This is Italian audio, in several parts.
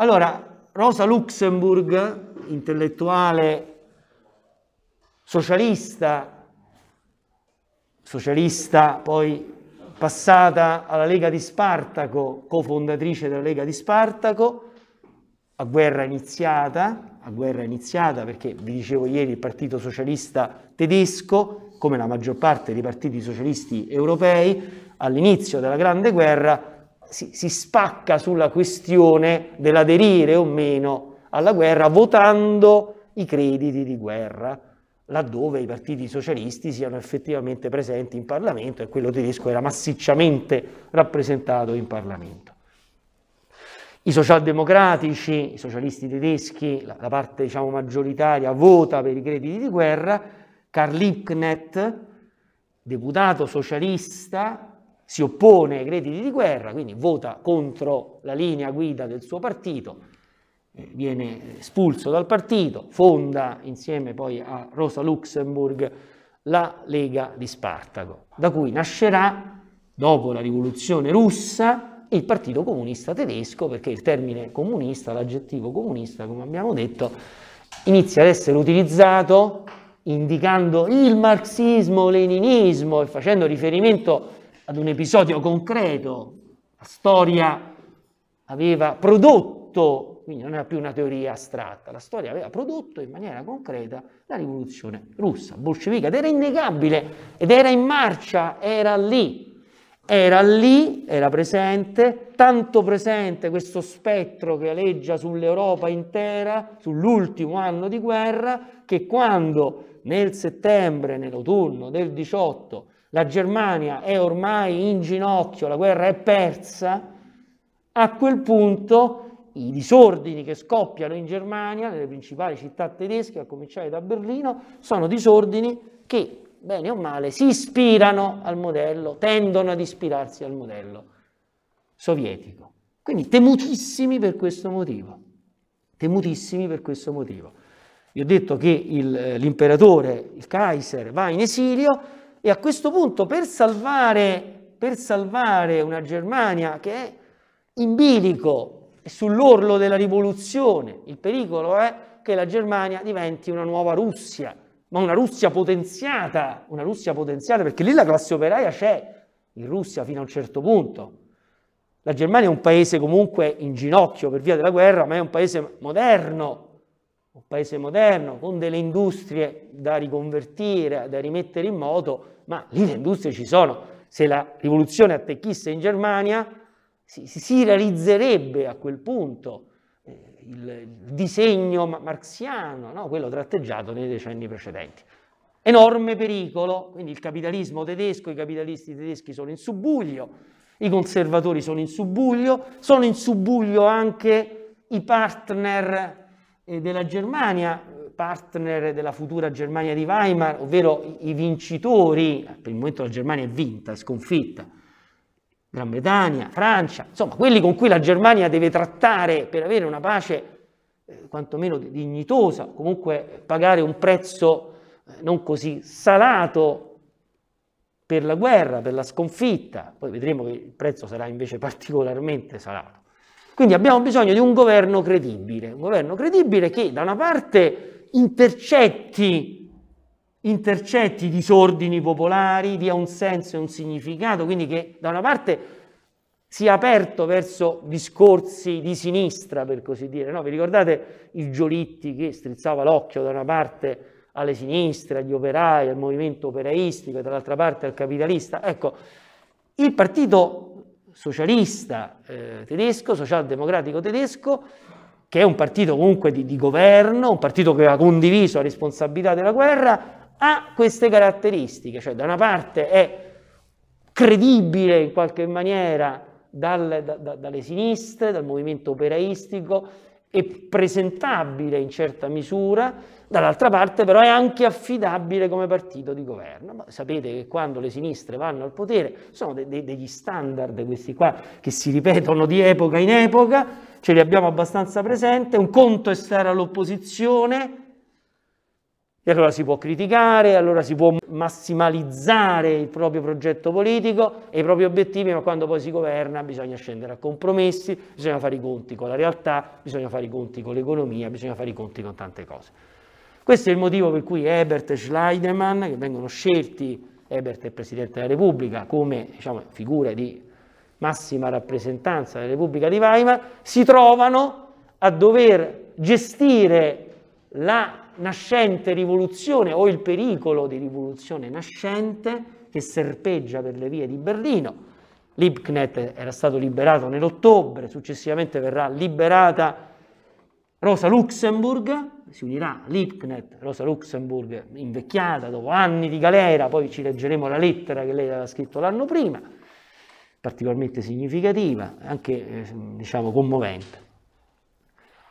Allora, Rosa Luxemburg, intellettuale socialista, socialista poi passata alla Lega di Spartaco, cofondatrice della Lega di Spartaco, a guerra iniziata, a guerra iniziata perché vi dicevo ieri il Partito Socialista tedesco, come la maggior parte dei partiti socialisti europei, all'inizio della Grande Guerra si, si spacca sulla questione dell'aderire o meno alla guerra votando i crediti di guerra laddove i partiti socialisti siano effettivamente presenti in Parlamento e quello tedesco era massicciamente rappresentato in Parlamento. I socialdemocratici, i socialisti tedeschi, la, parte diciamo, maggioritaria, vota per i crediti di guerra. Karl Liebknecht, deputato socialista si oppone ai crediti di guerra, quindi vota contro la linea guida del suo partito, eh, viene espulso dal partito, fonda insieme poi a Rosa Luxemburg la Lega di Spartaco, da cui nascerà, dopo la rivoluzione russa, il Partito Comunista Tedesco, perché il termine comunista, l'aggettivo comunista, come abbiamo detto, inizia ad essere utilizzato indicando il marxismo-leninismo e facendo riferimento a ad un episodio concreto, la storia aveva prodotto, quindi non era più una teoria astratta, la storia aveva prodotto in maniera concreta la rivoluzione russa, bolscevica, ed era innegabile, ed era in marcia, era lì era lì, era presente, tanto presente questo spettro che aleggia sull'Europa intera, sull'ultimo anno di guerra, che quando nel settembre, nell'autunno del 18, la Germania è ormai in ginocchio, la guerra è persa, a quel punto i disordini che scoppiano in Germania, nelle principali città tedesche, a cominciare da Berlino, sono disordini che, bene o male, si ispirano al modello, tendono ad ispirarsi al modello sovietico. Quindi temutissimi per questo motivo, temutissimi per questo motivo. Vi ho detto che il, eh, l'imperatore, il Kaiser, va in esilio, e a questo punto per salvare, per salvare una Germania che è in bilico, è sull'orlo della rivoluzione, il pericolo è che la Germania diventi una nuova Russia, ma una Russia potenziata, una Russia potenziata perché lì la classe operaia c'è, in Russia fino a un certo punto. La Germania è un paese comunque in ginocchio per via della guerra, ma è un paese moderno, un paese moderno con delle industrie da riconvertire, da rimettere in moto, ma lì le industrie ci sono. Se la rivoluzione attecchisse in Germania, si, si realizzerebbe a quel punto eh, il disegno marxiano, no? quello tratteggiato nei decenni precedenti. Enorme pericolo, quindi il capitalismo tedesco, i capitalisti tedeschi sono in subbuglio, i conservatori sono in subbuglio, sono in subbuglio anche i partner della Germania, eh, partner della futura Germania di Weimar, ovvero i vincitori, per il momento la Germania è vinta, è sconfitta, Gran Bretagna, Francia, insomma quelli con cui la Germania deve trattare per avere una pace eh, quantomeno dignitosa, comunque pagare un prezzo eh, non così salato per la guerra, per la sconfitta, poi vedremo che il prezzo sarà invece particolarmente salato. Quindi abbiamo bisogno di un governo credibile, un governo credibile che da una parte intercetti, intercetti disordini popolari, dia un senso e un significato, quindi che da una parte sia aperto verso discorsi di sinistra, per così dire. No? Vi ricordate il Giolitti che strizzava l'occhio da una parte alle sinistre, agli operai, al movimento operaistico e dall'altra parte al capitalista? Ecco, il partito socialista eh, tedesco, socialdemocratico tedesco, che è un partito comunque di, di governo, un partito che ha condiviso la responsabilità della guerra, ha queste caratteristiche, cioè da una parte è credibile in qualche maniera dal, da, da, dalle sinistre, dal movimento operaistico, è presentabile in certa misura, dall'altra parte però è anche affidabile come partito di governo. Ma sapete che quando le sinistre vanno al potere sono de- de- degli standard, questi qua, che si ripetono di epoca in epoca, ce li abbiamo abbastanza presente, un conto è stare all'opposizione, e allora si può criticare, allora si può massimalizzare il proprio progetto politico e i propri obiettivi, ma quando poi si governa bisogna scendere a compromessi, bisogna fare i conti con la realtà, bisogna fare i conti con l'economia, bisogna fare i conti con tante cose. Questo è il motivo per cui Ebert e Schleiderman, che vengono scelti, Ebert è Presidente della Repubblica, come diciamo, figura di massima rappresentanza della Repubblica di Weimar, si trovano a dover gestire la nascente rivoluzione o il pericolo di rivoluzione nascente che serpeggia per le vie di Berlino. Liebknecht era stato liberato nell'ottobre, successivamente verrà liberata Rosa Luxemburg, si unirà Liebknecht, Rosa Luxemburg invecchiata dopo anni di galera, poi ci leggeremo la lettera che lei aveva scritto l'anno prima, particolarmente significativa, anche eh, diciamo commovente.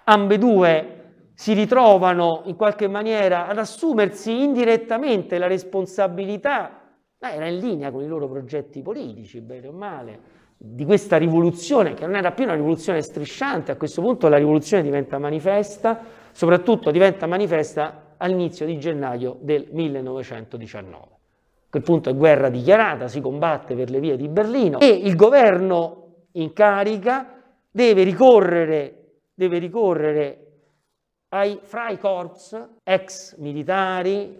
Ambedue si ritrovano in qualche maniera ad assumersi indirettamente la responsabilità, ma era in linea con i loro progetti politici, bene o male, di questa rivoluzione, che non era più una rivoluzione strisciante, a questo punto la rivoluzione diventa manifesta, soprattutto diventa manifesta all'inizio di gennaio del 1919. A quel punto è guerra dichiarata, si combatte per le vie di Berlino e il governo in carica deve ricorrere, deve ricorrere ai Freikorps, ex militari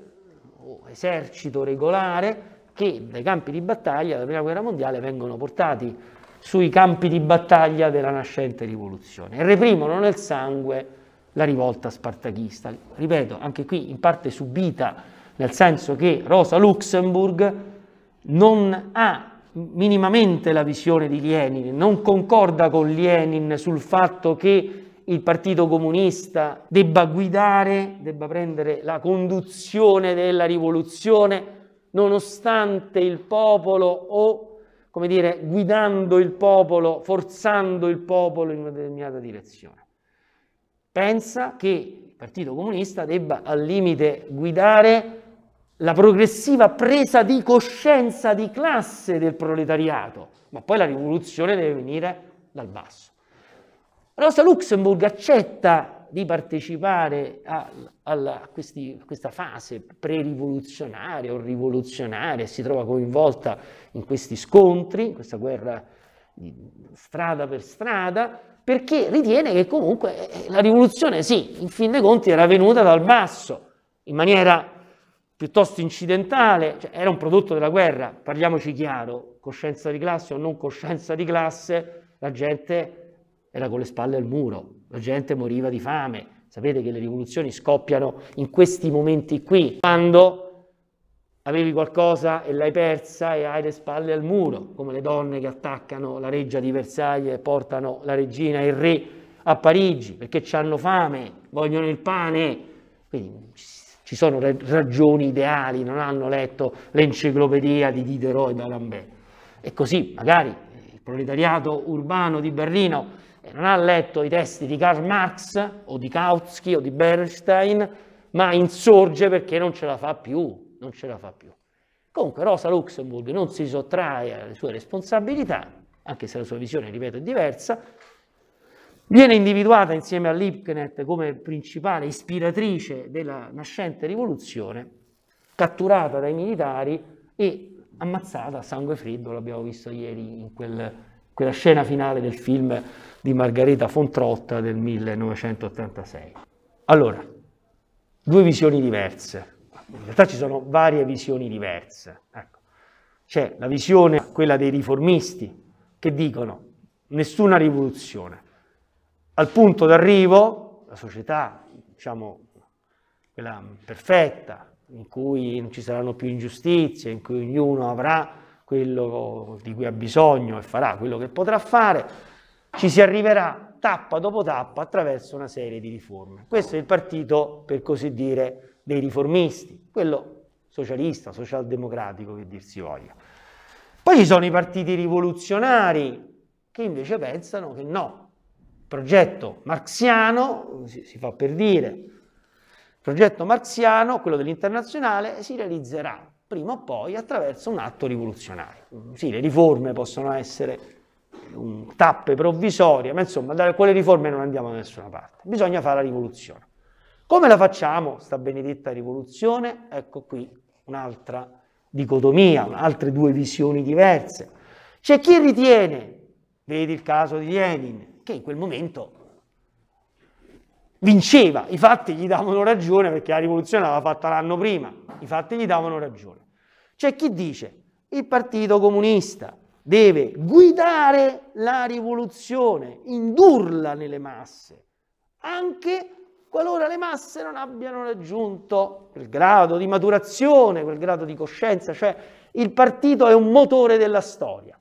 o esercito regolare, che dai campi di battaglia della Prima Guerra Mondiale vengono portati sui campi di battaglia della nascente rivoluzione e reprimono nel sangue la rivolta spartachista. Ripeto, anche qui in parte subita, nel senso che Rosa Luxemburg non ha minimamente la visione di Lenin, non concorda con Lenin sul fatto che il Partito Comunista debba guidare, debba prendere la conduzione della rivoluzione, nonostante il popolo o, come dire, guidando il popolo, forzando il popolo in una determinata direzione. Pensa che il Partito Comunista debba al limite guidare la progressiva presa di coscienza di classe del proletariato, ma poi la rivoluzione deve venire dal basso. Rosa Luxemburg accetta di partecipare a, a, questi, a questa fase pre-rivoluzionaria o rivoluzionaria, si trova coinvolta in questi scontri, in questa guerra strada per strada, perché ritiene che comunque eh, eh, la rivoluzione, sì, in fin dei conti era venuta dal basso, in maniera piuttosto incidentale, cioè era un prodotto della guerra, parliamoci chiaro, coscienza di classe o non coscienza di classe, la gente era con le spalle al muro, la gente moriva di fame. Sapete che le rivoluzioni scoppiano in questi momenti qui, quando avevi qualcosa e l'hai persa e hai le spalle al muro, come le donne che attaccano la reggia di Versailles e portano la regina e il re a Parigi perché hanno fame, vogliono il pane. Quindi ci sono ragioni ideali, non hanno letto l'enciclopedia di Diderot e d'Alembert. E così magari il proletariato urbano di Berlino che non ha letto i testi di Karl Marx o di Kautsky o di Bernstein, ma insorge perché non ce la fa più, non ce la fa più. Comunque Rosa Luxemburg non si sottrae alle sue responsabilità, anche se la sua visione, ripeto, è diversa, viene individuata insieme a Liebknecht come principale ispiratrice della nascente rivoluzione, catturata dai militari e ammazzata a sangue freddo, l'abbiamo visto ieri in quel quella scena finale del film di Margherita Fontrotta del 1986. Allora, due visioni diverse. In realtà ci sono varie visioni diverse. Ecco. C'è la visione, quella dei riformisti, che dicono nessuna rivoluzione. Al punto d'arrivo, la società, diciamo, quella perfetta, in cui non ci saranno più ingiustizie, in cui ognuno avrà quello di cui ha bisogno e farà quello che potrà fare, ci si arriverà tappa dopo tappa attraverso una serie di riforme. Questo è il partito, per così dire, dei riformisti, quello socialista, socialdemocratico che dir si voglia. Poi ci sono i partiti rivoluzionari che invece pensano che no, il progetto marxiano, si, fa per dire, il progetto marxiano, quello dell'internazionale, si realizzerà prima o poi attraverso un atto rivoluzionario. Sì, le riforme possono essere tappe provvisorie, ma insomma, da quelle riforme non andiamo da nessuna parte. Bisogna fare la rivoluzione. Come la facciamo, sta benedetta rivoluzione? Ecco qui un'altra dicotomia, altre due visioni diverse. C'è chi ritiene, vedi il caso di Lenin, che in quel momento vinceva, i fatti gli davano ragione perché la rivoluzione l'aveva fatta l'anno prima, i fatti gli davano ragione. C'è chi dice il Partito Comunista deve guidare la rivoluzione, indurla nelle masse, anche qualora le masse non abbiano raggiunto quel grado di maturazione, quel grado di coscienza, cioè il partito è un motore della storia.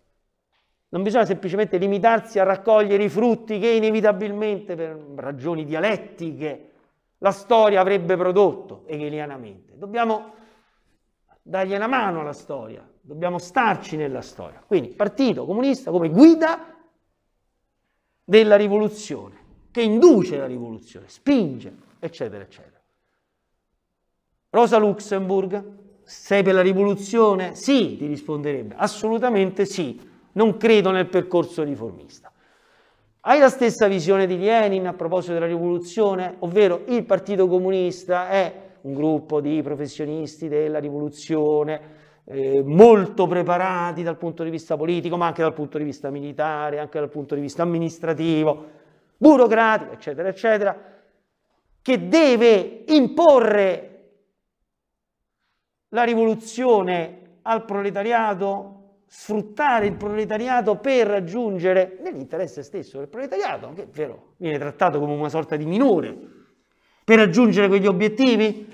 Non bisogna semplicemente limitarsi a raccogliere i frutti che inevitabilmente, per ragioni dialettiche, la storia avrebbe prodotto hegelianamente. Dobbiamo dargli una mano alla storia, dobbiamo starci nella storia. Quindi Partito Comunista come guida della rivoluzione, che induce la rivoluzione, spinge, eccetera, eccetera. Rosa Luxemburg, sei per la rivoluzione? Sì, ti risponderebbe, assolutamente sì non credo nel percorso riformista. Hai la stessa visione di Lenin a proposito della rivoluzione, ovvero il Partito Comunista è un gruppo di professionisti della rivoluzione eh, molto preparati dal punto di vista politico, ma anche dal punto di vista militare, anche dal punto di vista amministrativo, burocratico, eccetera, eccetera, che deve imporre la rivoluzione al proletariato sfruttare il proletariato per raggiungere nell'interesse stesso del proletariato, che è vero, viene trattato come una sorta di minore, per raggiungere quegli obiettivi?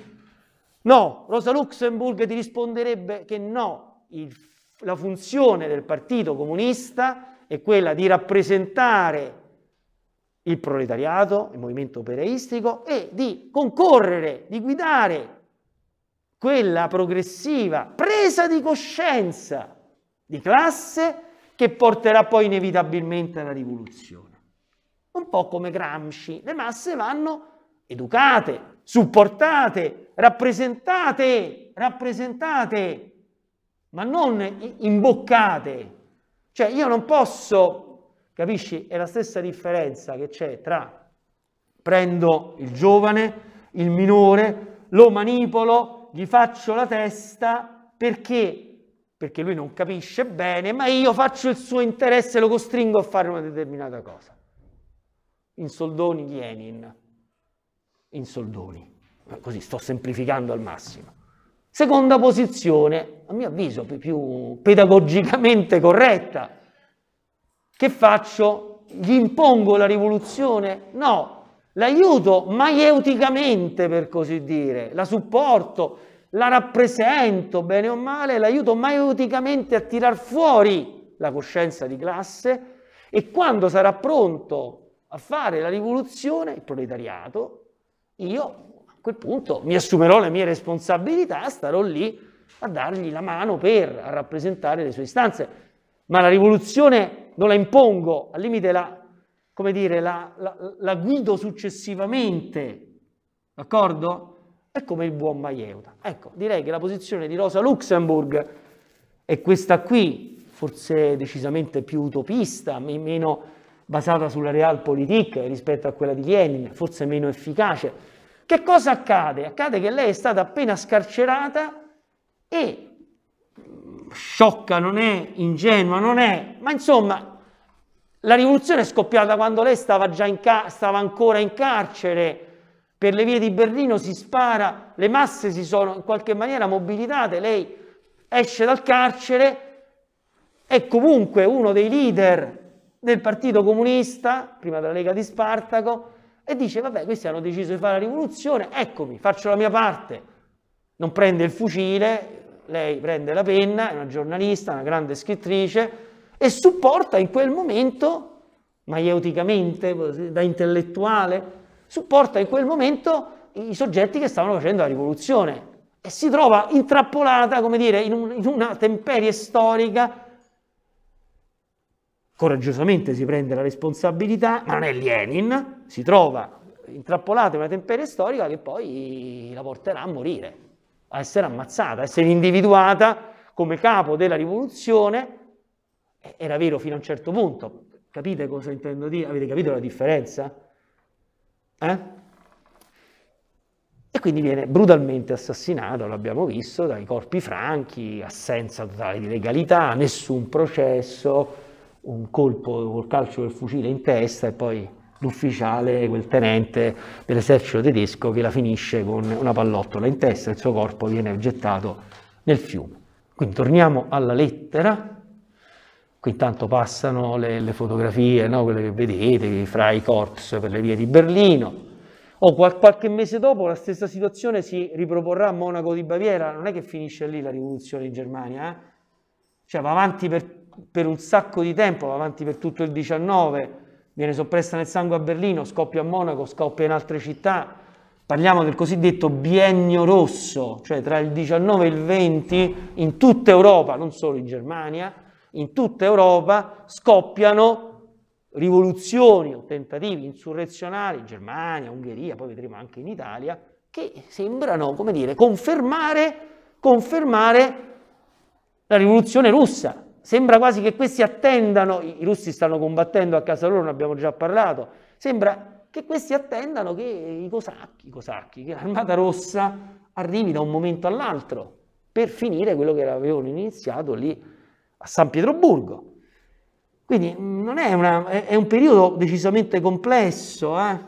No, Rosa Luxemburg ti risponderebbe che no, il, la funzione del Partito Comunista è quella di rappresentare il proletariato, il movimento operaistico e di concorrere, di guidare quella progressiva presa di coscienza di classe che porterà poi inevitabilmente alla rivoluzione. Un po' come Gramsci, le masse vanno educate, supportate, rappresentate, rappresentate, ma non imboccate. Cioè io non posso, capisci, è la stessa differenza che c'è tra prendo il giovane, il minore, lo manipolo, gli faccio la testa perché perché lui non capisce bene, ma io faccio il suo interesse e lo costringo a fare una determinata cosa. In soldoni Lenin, in soldoni, così sto semplificando al massimo. Seconda posizione, a mio avviso più pedagogicamente corretta, che faccio? Gli impongo la rivoluzione? No, l'aiuto maieuticamente per così dire, la supporto, la rappresento bene o male, l'aiuto maieuticamente a tirar fuori la coscienza di classe e quando sarà pronto a fare la rivoluzione, il proletariato, io a quel punto mi assumerò le mie responsabilità, starò lì a dargli la mano per rappresentare le sue istanze. Ma la rivoluzione non la impongo, al limite la, come dire, la, la, la guido successivamente, d'accordo? è come il buon Maieuta. Ecco, direi che la posizione di Rosa Luxemburg è questa qui, forse decisamente più utopista, meno basata sulla realpolitik rispetto a quella di Lenin, forse meno efficace. Che cosa accade? Accade che lei è stata appena scarcerata e mm, sciocca non è, ingenua non è, ma insomma la rivoluzione è scoppiata quando lei stava, già in ca- stava ancora in carcere, per le vie di Berlino si spara, le masse si sono in qualche maniera mobilitate, lei esce dal carcere, è comunque uno dei leader del Partito Comunista, prima della Lega di Spartaco, e dice vabbè questi hanno deciso di fare la rivoluzione, eccomi, faccio la mia parte. Non prende il fucile, lei prende la penna, è una giornalista, una grande scrittrice, e supporta in quel momento, maieuticamente, da intellettuale, supporta in quel momento i soggetti che stavano facendo la rivoluzione e si trova intrappolata, come dire, in, un, in una temperie storica. Coraggiosamente si prende la responsabilità, ma non è Lenin, si trova intrappolata in una temperie storica che poi la porterà a morire, a essere ammazzata, a essere individuata come capo della rivoluzione. Era vero fino a un certo punto, capite cosa intendo dire? Avete capito la differenza? Eh? E quindi viene brutalmente assassinato, l'abbiamo visto, dai corpi franchi, assenza totale di legalità, nessun processo, un colpo col calcio del fucile in testa e poi l'ufficiale, quel tenente dell'esercito tedesco che la finisce con una pallottola in testa e il suo corpo viene gettato nel fiume. Quindi torniamo alla lettera qui intanto passano le, le fotografie, no? quelle che vedete, fra i corps per le vie di Berlino. O qual, qualche mese dopo la stessa situazione si riproporrà a Monaco di Baviera, non è che finisce lì la rivoluzione in Germania, eh? cioè va avanti per, per, un sacco di tempo, va avanti per tutto il 19, viene soppressa nel sangue a Berlino, scoppia a Monaco, scoppia in altre città. Parliamo del cosiddetto biennio rosso, cioè tra il 19 e il 20 in tutta Europa, non solo in Germania, in tutta Europa scoppiano rivoluzioni o tentativi insurrezionali, in Germania, Ungheria, poi vedremo anche in Italia, che sembrano, come dire, confermare, confermare la rivoluzione russa. Sembra quasi che questi attendano, i russi stanno combattendo a casa loro, ne abbiamo già parlato, sembra che questi attendano che i cosacchi, i cosacchi che l'armata rossa arrivi da un momento all'altro per finire quello che avevano iniziato lì a San Pietroburgo. Quindi è, una, è, un periodo decisamente complesso. Eh?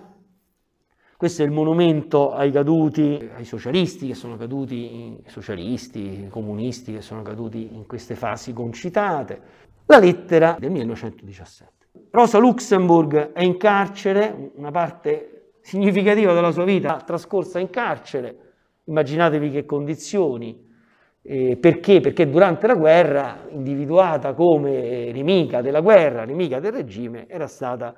Questo è il monumento ai caduti, ai socialisti che sono caduti, socialisti, comunisti che sono caduti in queste fasi concitate. La lettera del 1917. Rosa Luxemburg è in carcere, una parte significativa della sua vita trascorsa in carcere. Immaginatevi che condizioni, eh, perché? Perché durante la guerra, individuata come nemica della guerra, nemica del regime, era stata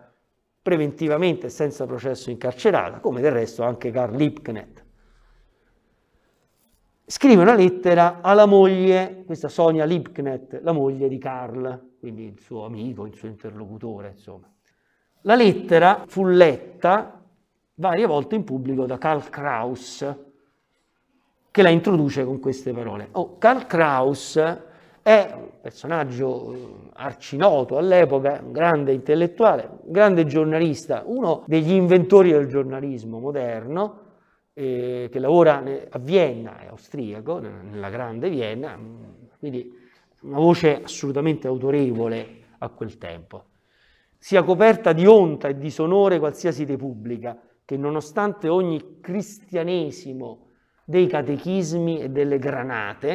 preventivamente e senza processo incarcerata, come del resto anche Karl Liebknecht. Scrive una lettera alla moglie, questa Sonia Liebknecht, la moglie di Karl, quindi il suo amico, il suo interlocutore, insomma. La lettera fu letta varie volte in pubblico da Karl Kraus, che la introduce con queste parole. Oh, Karl Kraus è un personaggio eh, arcinoto all'epoca, un grande intellettuale, un grande giornalista, uno degli inventori del giornalismo moderno, eh, che lavora a Vienna, è austriaco, nella grande Vienna, mm, quindi una voce assolutamente autorevole a quel tempo. Sia coperta di onta e disonore qualsiasi repubblica, che nonostante ogni cristianesimo dei catechismi e delle granate,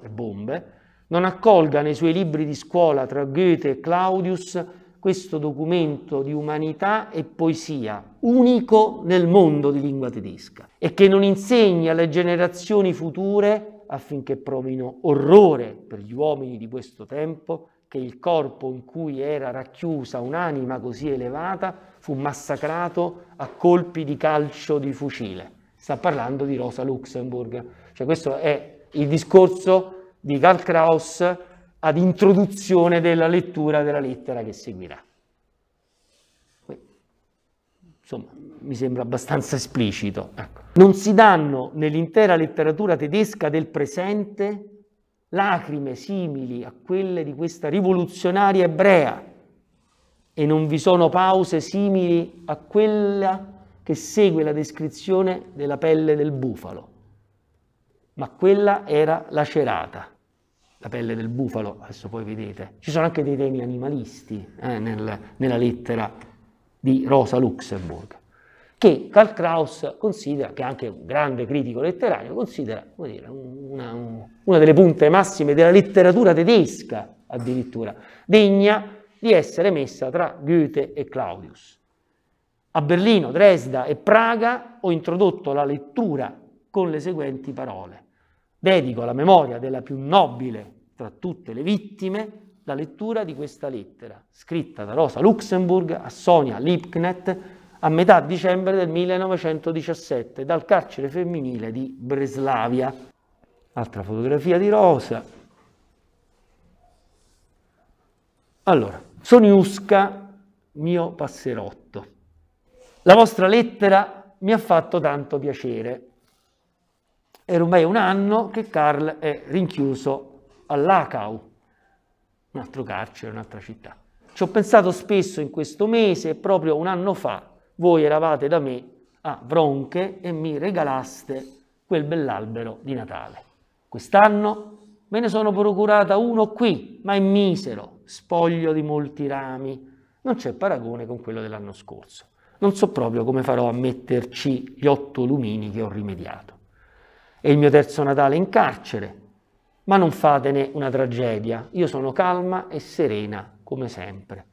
le bombe, non accolga nei suoi libri di scuola tra Goethe e Claudius questo documento di umanità e poesia, unico nel mondo di lingua tedesca, e che non insegni alle generazioni future affinché provino orrore per gli uomini di questo tempo che il corpo in cui era racchiusa un'anima così elevata fu massacrato a colpi di calcio di fucile sta parlando di Rosa Luxemburg. Cioè questo è il discorso di Karl Kraus ad introduzione della lettura della lettera che seguirà. Insomma, mi sembra abbastanza esplicito. Ecco. Non si danno nell'intera letteratura tedesca del presente lacrime simili a quelle di questa rivoluzionaria ebrea e non vi sono pause simili a quella che segue la descrizione della pelle del bufalo. Ma quella era lacerata, la pelle del bufalo, adesso poi vedete. Ci sono anche dei temi animalisti eh, nel, nella lettera di Rosa Luxemburg, che Karl Kraus considera, che è anche un grande critico letterario, considera dire, una, una delle punte massime della letteratura tedesca, addirittura, degna di essere messa tra Goethe e Claudius. A Berlino, Dresda e Praga ho introdotto la lettura con le seguenti parole. Dedico alla memoria della più nobile tra tutte le vittime la lettura di questa lettera, scritta da Rosa Luxemburg a Sonia Lipknet a metà dicembre del 1917 dal carcere femminile di Breslavia. Altra fotografia di Rosa. Allora, Soniusca, mio passerotto. La vostra lettera mi ha fatto tanto piacere. Era ormai un anno che Karl è rinchiuso a Lacau, un altro carcere, un'altra città. Ci ho pensato spesso in questo mese, proprio un anno fa, voi eravate da me a Vronche e mi regalaste quel bell'albero di Natale. Quest'anno me ne sono procurata uno qui, ma è misero, spoglio di molti rami. Non c'è paragone con quello dell'anno scorso non so proprio come farò a metterci gli otto lumini che ho rimediato. È il mio terzo Natale in carcere, ma non fatene una tragedia, io sono calma e serena come sempre.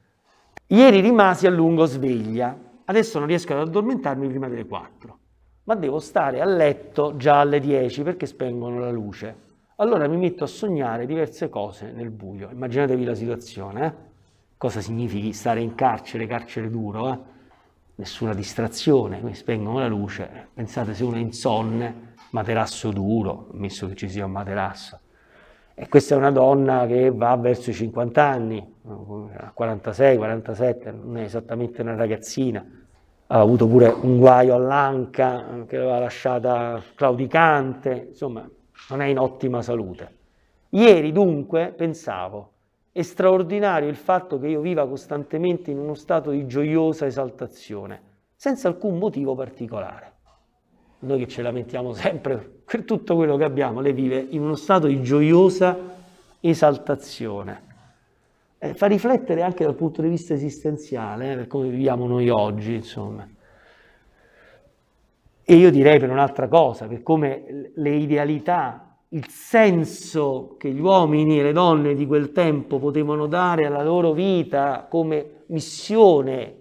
Ieri rimasi a lungo sveglia, adesso non riesco ad addormentarmi prima delle quattro, ma devo stare a letto già alle dieci perché spengono la luce. Allora mi metto a sognare diverse cose nel buio. Immaginatevi la situazione, eh? cosa significa stare in carcere, carcere duro. Eh? nessuna distrazione, quindi spengono la luce, pensate se uno è insonne, materasso duro, ammesso che ci sia un materasso, e questa è una donna che va verso i 50 anni, a 46, 47, non è esattamente una ragazzina, ha avuto pure un guaio all'anca che l'aveva lasciata claudicante, insomma non è in ottima salute. Ieri dunque pensavo, è straordinario il fatto che io viva costantemente in uno stato di gioiosa esaltazione, senza alcun motivo particolare. Noi che ce lamentiamo sempre per tutto quello che abbiamo, lei vive in uno stato di gioiosa esaltazione. Eh, fa riflettere anche dal punto di vista esistenziale, eh, per come viviamo noi oggi, insomma. E io direi per un'altra cosa, per come le idealità il senso che gli uomini e le donne di quel tempo potevano dare alla loro vita come missione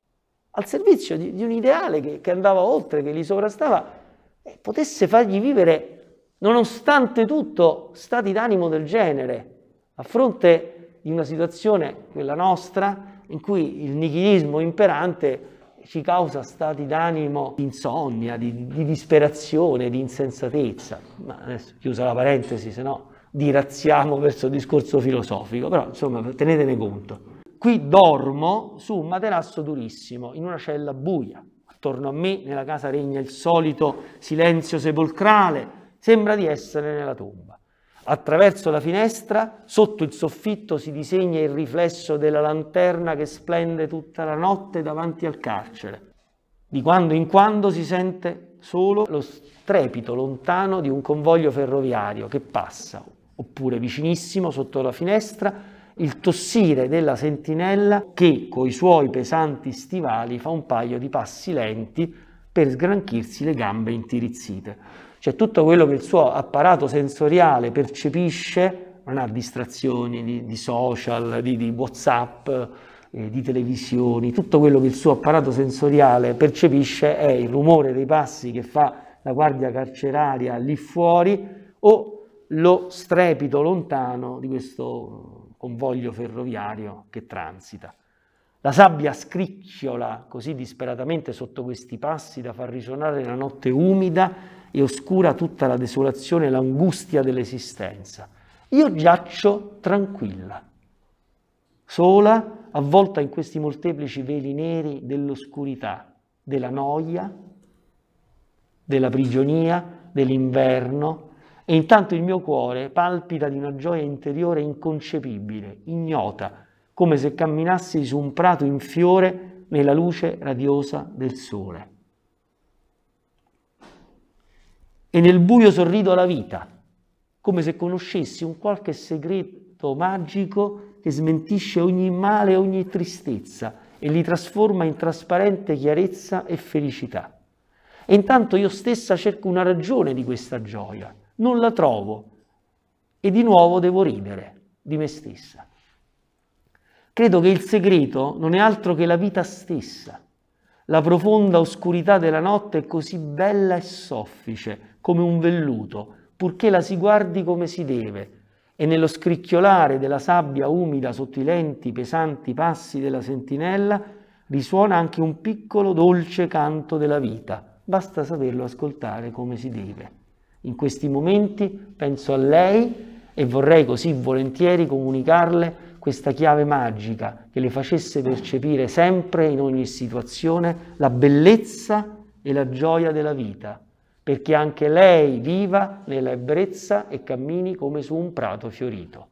al servizio di, di un ideale che, che, andava oltre, che li sovrastava, eh, potesse fargli vivere, nonostante tutto, stati d'animo del genere, a fronte di una situazione, quella nostra, in cui il nichilismo imperante ci causa stati d'animo di insonnia, di, di disperazione, di insensatezza. Ma adesso chiusa la parentesi, se no dirazziamo verso il discorso filosofico, però insomma tenetene conto. Qui dormo su un materasso durissimo, in una cella buia. Attorno a me nella casa regna il solito silenzio sepolcrale, sembra di essere nella tomba. Attraverso la finestra, sotto il soffitto, si disegna il riflesso della lanterna che splende tutta la notte davanti al carcere. Di quando in quando si sente solo lo strepito lontano di un convoglio ferroviario che passa, oppure vicinissimo sotto la finestra, il tossire della sentinella che coi suoi pesanti stivali fa un paio di passi lenti per sgranchirsi le gambe intirizzite. Cioè tutto quello che il suo apparato sensoriale percepisce non ha distrazioni di, di social, di, di WhatsApp, eh, di televisioni, tutto quello che il suo apparato sensoriale percepisce è il rumore dei passi che fa la guardia carceraria lì fuori o lo strepito lontano di questo convoglio ferroviario che transita. La sabbia scricchiola così disperatamente sotto questi passi da far risuonare la notte umida e oscura tutta la desolazione e l'angustia dell'esistenza. Io giaccio tranquilla, sola, avvolta in questi molteplici veli neri dell'oscurità, della noia, della prigionia, dell'inverno, e intanto il mio cuore palpita di una gioia interiore inconcepibile, ignota, come se camminassi su un prato in fiore nella luce radiosa del sole. e nel buio sorrido alla vita, come se conoscessi un qualche segreto magico che smentisce ogni male e ogni tristezza e li trasforma in trasparente chiarezza e felicità. E intanto io stessa cerco una ragione di questa gioia, non la trovo e di nuovo devo ridere di me stessa. Credo che il segreto non è altro che la vita stessa. La profonda oscurità della notte è così bella e soffice come un velluto, purché la si guardi come si deve, e nello scricchiolare della sabbia umida sotto i lenti pesanti passi della sentinella risuona anche un piccolo dolce canto della vita. Basta saperlo ascoltare come si deve. In questi momenti penso a lei e vorrei così volentieri comunicarle questa chiave magica che le facesse percepire sempre in ogni situazione la bellezza e la gioia della vita perché anche lei viva nella ebbrezza e cammini come su un prato fiorito.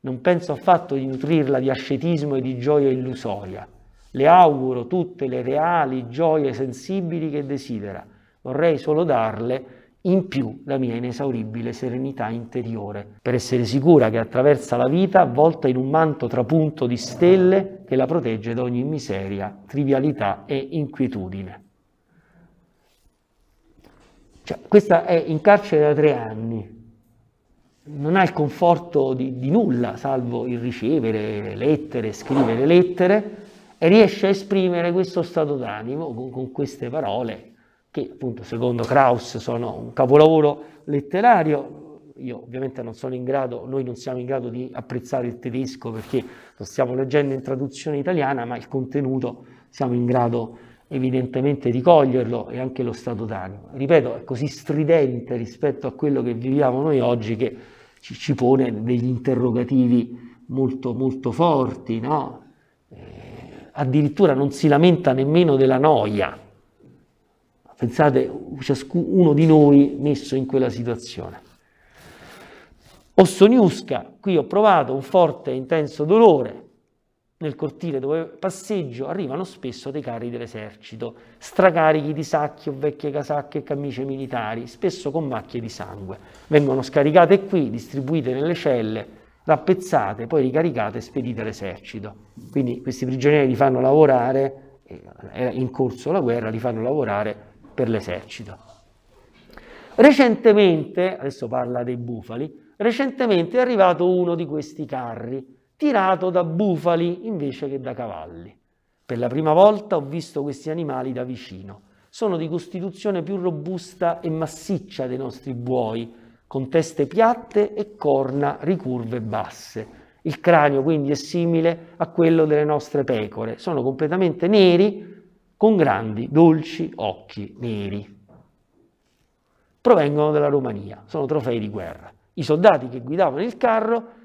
Non penso affatto di nutrirla di ascetismo e di gioia illusoria. Le auguro tutte le reali gioie sensibili che desidera. Vorrei solo darle in più la mia inesauribile serenità interiore, per essere sicura che attraversa la vita avvolta in un manto trapunto di stelle che la protegge da ogni miseria, trivialità e inquietudine. Cioè, questa è in carcere da tre anni, non ha il conforto di, di nulla, salvo il ricevere lettere, scrivere lettere, e riesce a esprimere questo stato d'animo con, con queste parole che appunto secondo Krauss sono un capolavoro letterario, io ovviamente non sono in grado, noi non siamo in grado di apprezzare il tedesco perché lo stiamo leggendo in traduzione italiana, ma il contenuto siamo in grado di evidentemente di coglierlo e anche lo stato d'animo. Ripeto, è così stridente rispetto a quello che viviamo noi oggi che ci, ci pone degli interrogativi molto, molto forti, no? eh, addirittura non si lamenta nemmeno della noia. Pensate, ciascuno di noi messo in quella situazione. Ossoniusca, qui ho provato un forte e intenso dolore, nel cortile dove passeggio arrivano spesso dei carri dell'esercito, stracarichi di sacchi o vecchie casacche e camicie militari, spesso con macchie di sangue. Vengono scaricate qui, distribuite nelle celle, rappezzate, poi ricaricate e spedite all'esercito. Quindi questi prigionieri li fanno lavorare, eh, era in corso la guerra, li fanno lavorare per l'esercito. Recentemente, adesso parla dei bufali, recentemente è arrivato uno di questi carri tirato da bufali invece che da cavalli. Per la prima volta ho visto questi animali da vicino. Sono di costituzione più robusta e massiccia dei nostri buoi, con teste piatte e corna ricurve basse. Il cranio quindi è simile a quello delle nostre pecore. Sono completamente neri con grandi, dolci occhi neri. Provengono dalla Romania, sono trofei di guerra. I soldati che guidavano il carro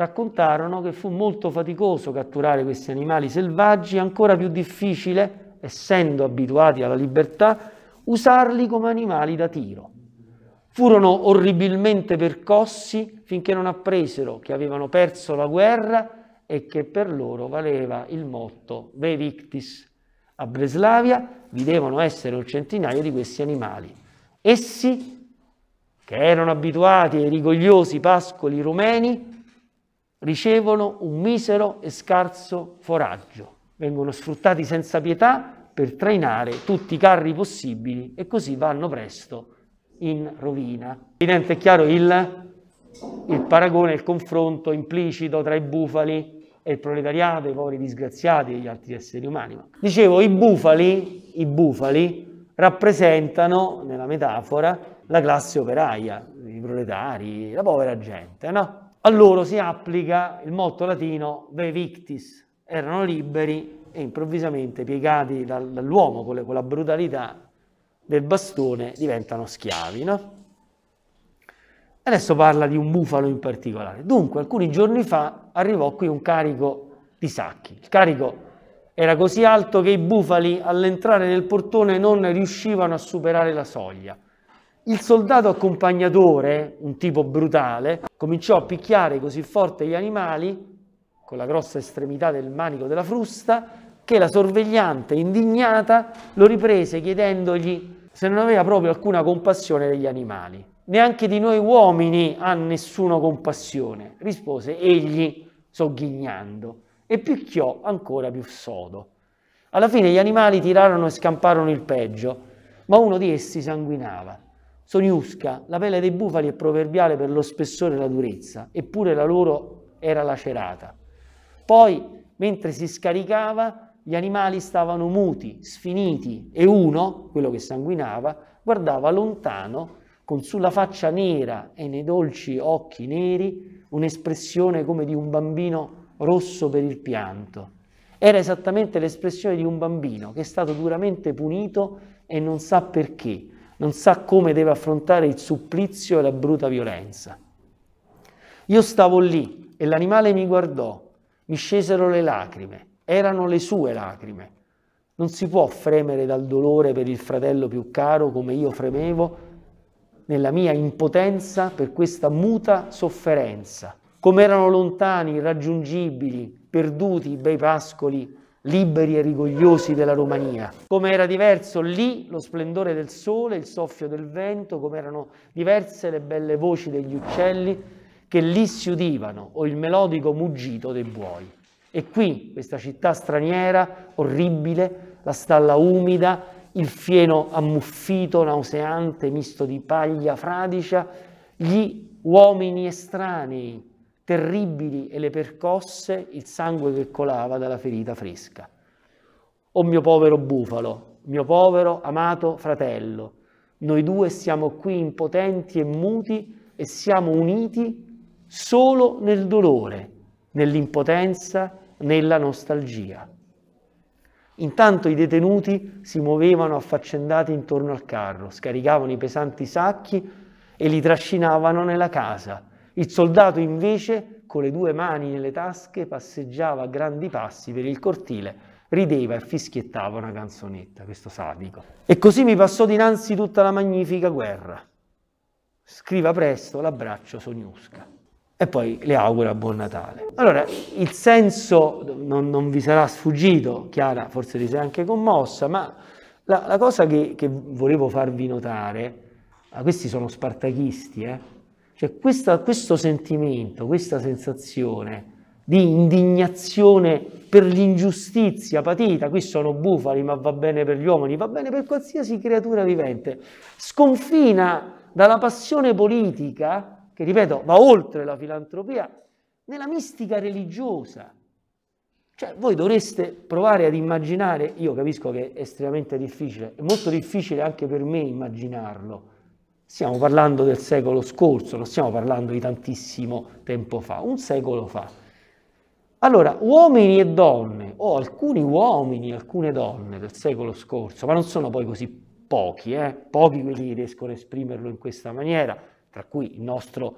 raccontarono che fu molto faticoso catturare questi animali selvaggi, ancora più difficile, essendo abituati alla libertà, usarli come animali da tiro. Furono orribilmente percossi finché non appresero che avevano perso la guerra e che per loro valeva il motto Ve Victis. A Breslavia vi devono essere un centinaio di questi animali. Essi, che erano abituati ai rigogliosi pascoli rumeni, ricevono un misero e scarso foraggio. Vengono sfruttati senza pietà per trainare tutti i carri possibili e così vanno presto in rovina. Evidente e chiaro il, il paragone, il confronto implicito tra i bufali e il proletariato, i poveri disgraziati e gli altri esseri umani. Dicevo, i bufali, i bufali rappresentano, nella metafora, la classe operaia, i proletari, la povera gente, no? a loro si applica il motto latino Ve victis, erano liberi e improvvisamente piegati dall'uomo con, con la brutalità del bastone diventano schiavi. No? Adesso parla di un bufalo in particolare. Dunque, alcuni giorni fa arrivò qui un carico di sacchi. Il carico era così alto che i bufali all'entrare nel portone non riuscivano a superare la soglia. Il soldato accompagnatore, un tipo brutale, cominciò a picchiare così forte gli animali con la grossa estremità del manico della frusta che la sorvegliante, indignata, lo riprese chiedendogli se non aveva proprio alcuna compassione degli animali. Neanche di noi uomini ha nessuno compassione, rispose egli sogghignando e picchiò ancora più sodo. Alla fine gli animali tirarono e scamparono il peggio, ma uno di essi sanguinava. Soniusca, la pelle dei bufali è proverbiale per lo spessore e la durezza, eppure la loro era lacerata. Poi, mentre si scaricava, gli animali stavano muti, sfiniti, e uno, quello che sanguinava, guardava lontano, con sulla faccia nera e nei dolci occhi neri, un'espressione come di un bambino rosso per il pianto. Era esattamente l'espressione di un bambino che è stato duramente punito e non sa perché, non sa come deve affrontare il supplizio e la bruta violenza. Io stavo lì e l'animale mi guardò, mi scesero le lacrime, erano le sue lacrime. Non si può fremere dal dolore per il fratello più caro come io fremevo nella mia impotenza per questa muta sofferenza. Come erano lontani, irraggiungibili, perduti i bei pascoli liberi e rigogliosi della Romania. Come era diverso lì lo splendore del sole, il soffio del vento, come erano diverse le belle voci degli uccelli che lì si udivano o il melodico muggito dei buoi. E qui, questa città straniera, orribile, la stalla umida, il fieno ammuffito, nauseante, misto di paglia fradicia, gli uomini estranei terribili e le percosse, il sangue che colava dalla ferita fresca. O oh mio povero bufalo, mio povero amato fratello, noi due siamo qui impotenti e muti e siamo uniti solo nel dolore, nell'impotenza, nella nostalgia. Intanto i detenuti si muovevano affaccendati intorno al carro, scaricavano i pesanti sacchi e li trascinavano nella casa, il soldato invece, con le due mani nelle tasche, passeggiava a grandi passi per il cortile, rideva e fischiettava una canzonetta, questo sadico. E così mi passò dinanzi tutta la magnifica guerra. Scriva presto, l'abbraccio Soniusca. E poi le auguro buon Natale. Allora, il senso non, non, vi sarà sfuggito, Chiara forse vi sei anche commossa, ma la, la cosa che, che, volevo farvi notare, ah, questi sono spartachisti, eh? Cioè questa, questo sentimento, questa sensazione di indignazione per l'ingiustizia patita, qui sono bufali ma va bene per gli uomini, va bene per qualsiasi creatura vivente, sconfina dalla passione politica, che ripeto va oltre la filantropia, nella mistica religiosa. Cioè, voi dovreste provare ad immaginare, io capisco che è estremamente difficile, è molto difficile anche per me immaginarlo, Stiamo parlando del secolo scorso, non stiamo parlando di tantissimo tempo fa, un secolo fa. Allora, uomini e donne, o alcuni uomini, alcune donne del secolo scorso, ma non sono poi così pochi, eh? pochi quelli che riescono a esprimerlo in questa maniera, tra cui il nostro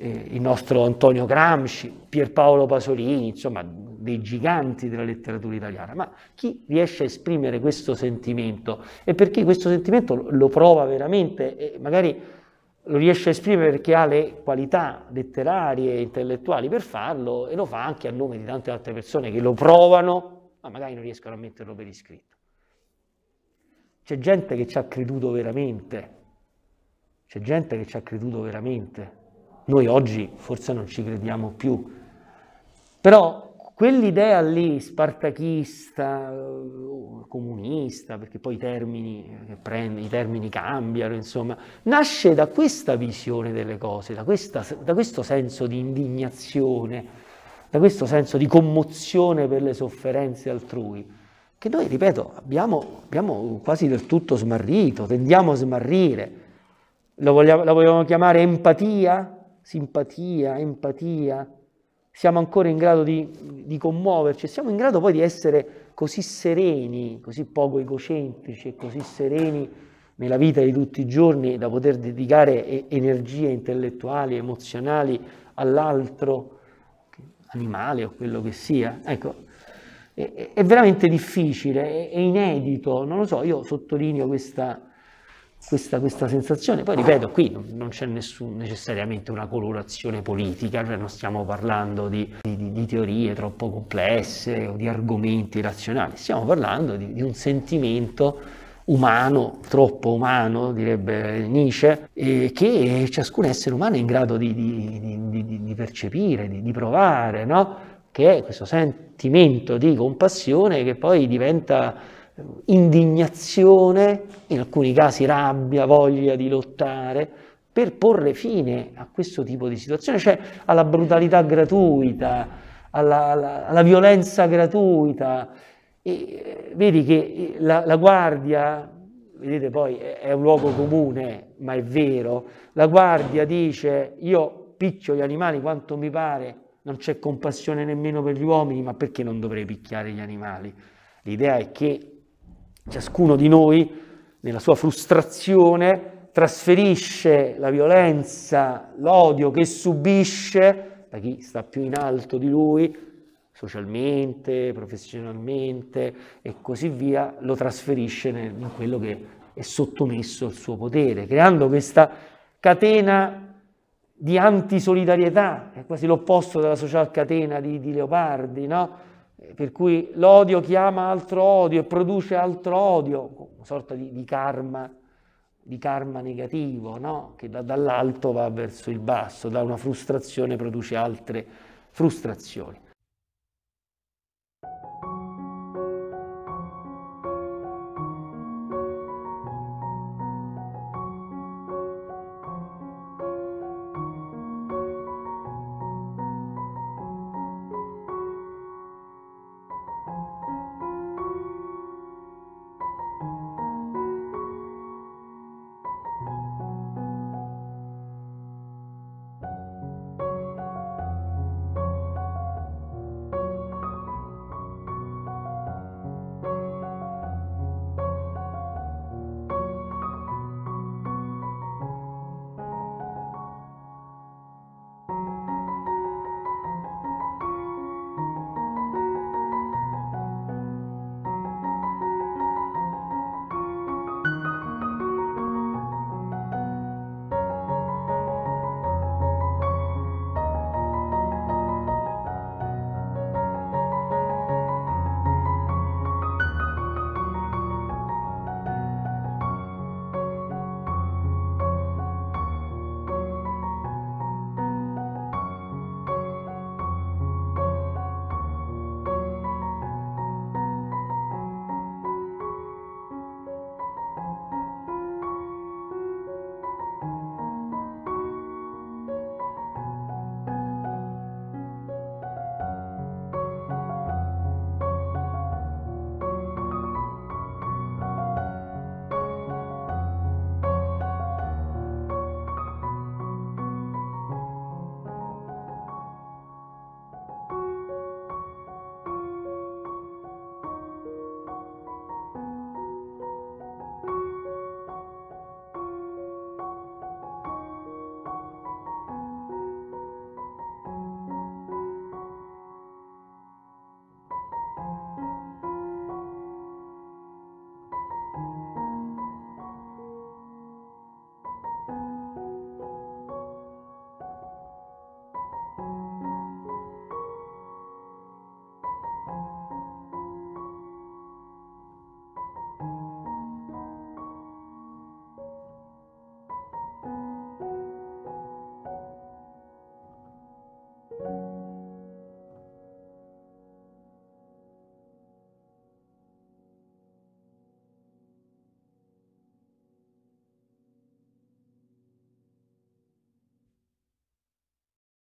eh, il nostro Antonio Gramsci, Pierpaolo Pasolini, insomma dei giganti della letteratura italiana, ma chi riesce a esprimere questo sentimento e perché questo sentimento lo, prova veramente e magari lo riesce a esprimere perché ha le qualità letterarie e intellettuali per farlo e lo fa anche a nome di tante altre persone che lo provano, ma magari non riescono a metterlo per iscritto. C'è gente che ci ha creduto veramente, c'è gente che ci ha creduto veramente. Noi oggi forse non ci crediamo più, però quell'idea lì spartachista, eh, comunista, perché poi i termini, i termini cambiano, insomma, nasce da questa visione delle cose, da, questa, da questo senso di indignazione, da questo senso di commozione per le sofferenze altrui, che noi, ripeto, abbiamo, abbiamo quasi del tutto smarrito, tendiamo a smarrire. Lo vogliamo, la vogliamo chiamare empatia? simpatia, empatia, siamo ancora in grado di, di commuoverci, siamo in grado poi di essere così sereni, così poco egocentrici e così sereni nella vita di tutti i giorni da poter dedicare energie intellettuali, emozionali all'altro animale o quello che sia. Ecco, è, è veramente difficile, è, è inedito, non lo so, io sottolineo questa questa, questa, sensazione. Poi ripeto, qui non, c'è nessun, necessariamente una colorazione politica, cioè non stiamo parlando di, di, di, teorie troppo complesse o di argomenti razionali, stiamo parlando di, di un sentimento umano, troppo umano, direbbe Nietzsche, eh, che ciascun essere umano è in grado di, percepire, di, provare, no? che è questo sentimento di compassione che poi diventa indignazione, in alcuni casi rabbia, voglia di lottare, per porre fine a questo tipo di situazione, cioè alla brutalità gratuita, alla, alla, alla violenza gratuita. E, eh, vedi che eh, la, la guardia, vedete poi è un luogo comune, ma è vero, la guardia dice io picchio gli animali quanto mi pare, non c'è compassione nemmeno per gli uomini, ma perché non dovrei picchiare gli animali? L'idea è che Ciascuno di noi, nella sua frustrazione, trasferisce la violenza, l'odio che subisce da chi sta più in alto di lui, socialmente, professionalmente e così via, lo trasferisce nel, in quello che è sottomesso al suo potere, creando questa catena di antisolidarietà, è quasi l'opposto della social catena di, di Leopardi, no? per cui l'odio chiama altro odio e produce altro odio, una sorta di, di karma, di karma negativo, no? che da, dall'alto va verso il basso, da una frustrazione produce altre frustrazioni.